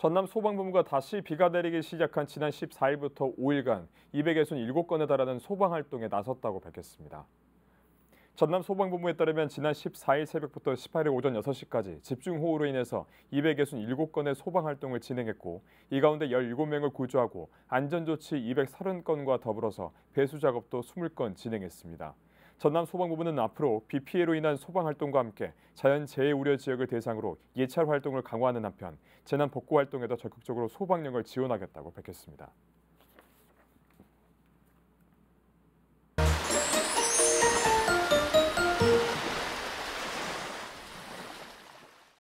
전남 소방본부가 다시 비가 내리기 시작한 지난 14일부터 5일간 267건에 달하는 소방활동에 나섰다고 밝혔습니다. 전남 소방본부에 따르면 지난 14일 새벽부터 18일 오전 6시까지 집중호우로 인해서 267건의 소방활동을 진행했고 이 가운데 17명을 구조하고 안전조치 230건과 더불어서 배수작업도 20건 진행했습니다. 전남 소방부은 앞으로 비 피해로 인한 소방 활동과 함께 자연 재해 우려 지역을 대상으로 예찰 활동을 강화하는 한편 재난 복구 활동에도 적극적으로 소방력을 지원하겠다고 밝혔습니다.